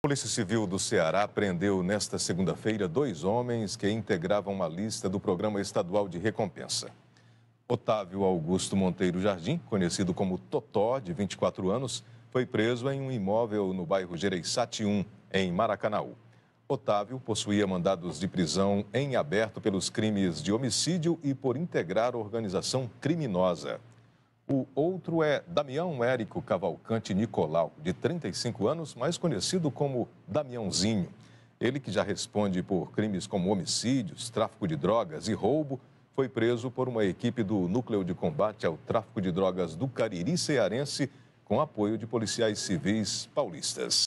Polícia Civil do Ceará prendeu nesta segunda-feira dois homens que integravam a lista do Programa Estadual de Recompensa. Otávio Augusto Monteiro Jardim, conhecido como Totó, de 24 anos, foi preso em um imóvel no bairro Gereissati 1, em Maracanaú. Otávio possuía mandados de prisão em aberto pelos crimes de homicídio e por integrar organização criminosa. O outro é Damião Érico Cavalcante Nicolau, de 35 anos, mais conhecido como Damiãozinho. Ele, que já responde por crimes como homicídios, tráfico de drogas e roubo, foi preso por uma equipe do Núcleo de Combate ao Tráfico de Drogas do Cariri Cearense, com apoio de policiais civis paulistas.